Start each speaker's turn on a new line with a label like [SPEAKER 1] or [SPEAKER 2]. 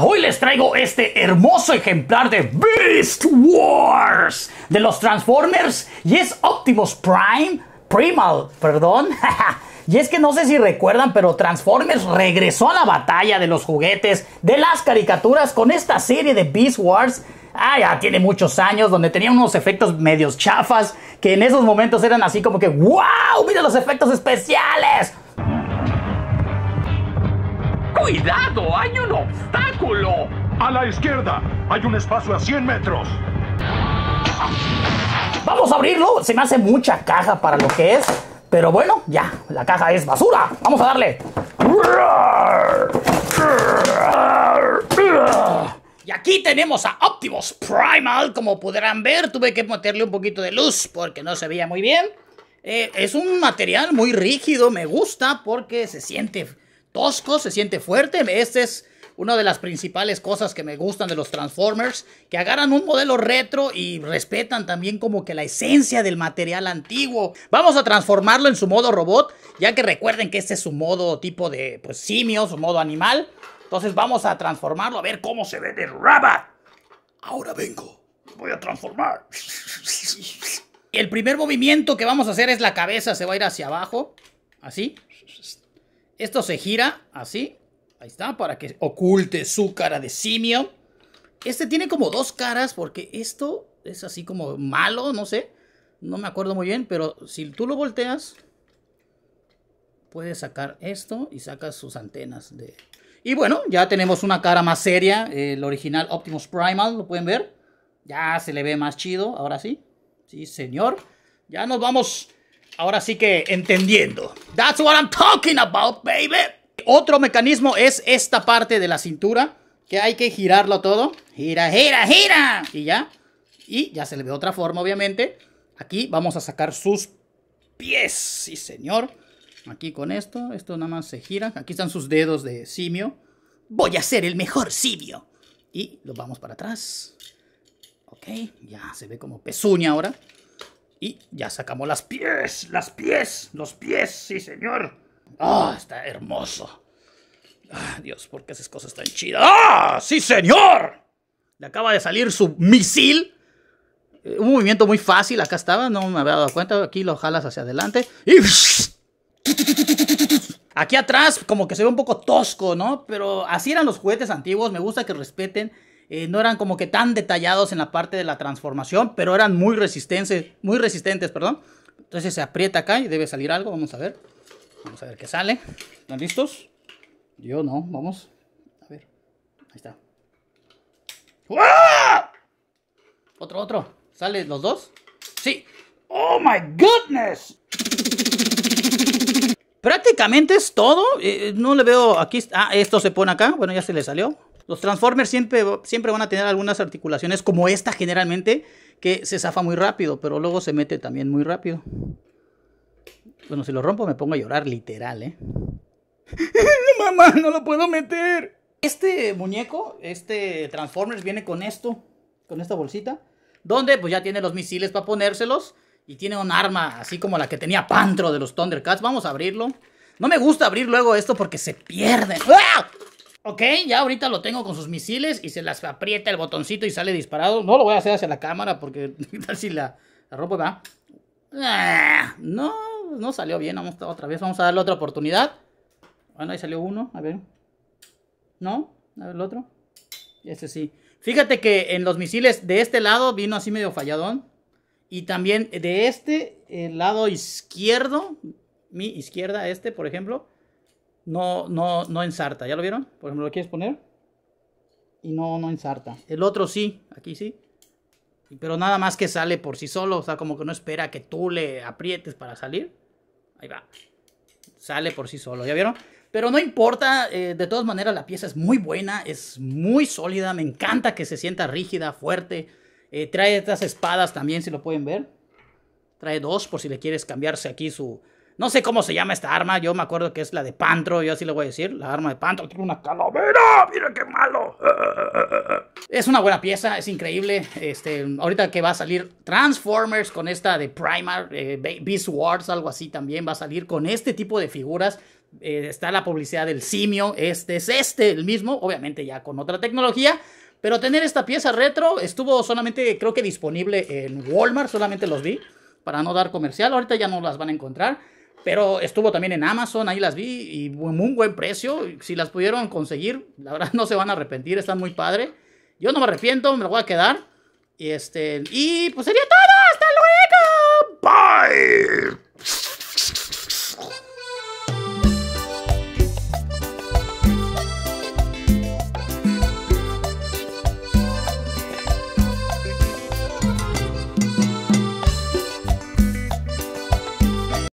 [SPEAKER 1] Hoy les traigo este hermoso ejemplar de Beast Wars de los Transformers y es Optimus Prime, Primal, perdón. Y es que no sé si recuerdan, pero Transformers regresó a la batalla de los juguetes, de las caricaturas, con esta serie de Beast Wars. Ah, ya tiene muchos años, donde tenía unos efectos medios chafas, que en esos momentos eran así como que, wow, mira los efectos especiales, ¡Cuidado! ¡Hay un obstáculo! ¡A la izquierda! ¡Hay un espacio a 100 metros! Vamos a abrirlo. Se me hace mucha caja para lo que es. Pero bueno, ya. La caja es basura. Vamos a darle. Y aquí tenemos a Optimus Primal. Como podrán ver, tuve que meterle un poquito de luz porque no se veía muy bien. Eh, es un material muy rígido. Me gusta porque se siente tosco, se siente fuerte. Este es una de las principales cosas que me gustan de los Transformers, que agarran un modelo retro y respetan también como que la esencia del material antiguo. Vamos a transformarlo en su modo robot, ya que recuerden que este es su modo tipo de pues, simio, su modo animal. Entonces vamos a transformarlo a ver cómo se ve de raba Ahora vengo, voy a transformar. El primer movimiento que vamos a hacer es la cabeza se va a ir hacia abajo, así. Esto se gira así. Ahí está, para que oculte su cara de simio. Este tiene como dos caras porque esto es así como malo, no sé. No me acuerdo muy bien, pero si tú lo volteas, puedes sacar esto y sacas sus antenas. De... Y bueno, ya tenemos una cara más seria. El original Optimus Primal, lo pueden ver. Ya se le ve más chido, ahora sí. Sí, señor. Ya nos vamos Ahora sí que entendiendo. That's what I'm talking about, baby. Otro mecanismo es esta parte de la cintura, que hay que girarlo todo. Gira, gira, gira. Y ya. Y ya se le ve otra forma, obviamente. Aquí vamos a sacar sus pies. Sí, señor. Aquí con esto, esto nada más se gira. Aquí están sus dedos de simio. Voy a ser el mejor simio. Y lo vamos para atrás. Ok, ya se ve como pezuña ahora. Y ya sacamos las pies, las pies, los pies, sí señor. ¡Ah, está hermoso! Ah, Dios, porque esas cosas están chidas? ¡Ah, sí señor! Le acaba de salir su misil. Eh, un movimiento muy fácil, acá estaba, no me había dado cuenta. Aquí lo jalas hacia adelante y... Aquí atrás como que se ve un poco tosco, ¿no? Pero así eran los juguetes antiguos, me gusta que respeten eh, no eran como que tan detallados en la parte de la transformación, pero eran muy resistentes, muy resistentes, perdón. Entonces se aprieta acá y debe salir algo, vamos a ver. Vamos a ver qué sale. ¿Están listos? Yo no, vamos. A ver. Ahí está. ¡Ah! Otro, otro. ¿Sale los dos? Sí. ¡Oh my goodness! Prácticamente es todo. Eh, eh, no le veo aquí. Ah, esto se pone acá. Bueno, ya se le salió. Los Transformers siempre, siempre van a tener algunas articulaciones como esta generalmente, que se zafa muy rápido, pero luego se mete también muy rápido. Bueno, si lo rompo me pongo a llorar, literal, ¿eh? Mamá, no lo puedo meter. Este muñeco, este Transformers viene con esto, con esta bolsita, donde pues ya tiene los misiles para ponérselos y tiene un arma así como la que tenía Pantro de los Thundercats. Vamos a abrirlo. No me gusta abrir luego esto porque se pierde. ¡Ah! Ok, ya ahorita lo tengo con sus misiles y se las aprieta el botoncito y sale disparado. No lo voy a hacer hacia la cámara porque tal si la, ropa va. Ah, no, no salió bien. Vamos otra vez, vamos a darle otra oportunidad. Bueno, ahí salió uno, a ver. ¿No? A ver el otro. Este sí. Fíjate que en los misiles de este lado vino así medio falladón. Y también de este, el lado izquierdo, mi izquierda, este, por ejemplo, no, no, no ensarta. ¿Ya lo vieron? Por ejemplo, lo quieres poner y no, no ensarta. El otro sí, aquí sí. Pero nada más que sale por sí solo, o sea, como que no espera que tú le aprietes para salir. Ahí va. Sale por sí solo, ¿ya vieron? Pero no importa, eh, de todas maneras la pieza es muy buena, es muy sólida, me encanta que se sienta rígida, fuerte. Eh, trae estas espadas también, si lo pueden ver. Trae dos por si le quieres cambiarse aquí su, no sé cómo se llama esta arma. Yo me acuerdo que es la de Pantro. Yo así le voy a decir. La arma de Pantro. Tiene una calavera. Mira qué malo. Es una buena pieza. Es increíble. Este, ahorita que va a salir Transformers con esta de Primar. Eh, Beast Wars, algo así también. Va a salir con este tipo de figuras. Eh, está la publicidad del simio. Este es este, el mismo. Obviamente ya con otra tecnología. Pero tener esta pieza retro estuvo solamente, creo que disponible en Walmart. Solamente los vi. Para no dar comercial. Ahorita ya no las van a encontrar. Pero estuvo también en Amazon, ahí las vi y un buen precio. Si las pudieron conseguir, la verdad no se van a arrepentir, están muy padre. Yo no me arrepiento, me lo voy a quedar. Y este, y pues sería todo. Hasta luego. Bye.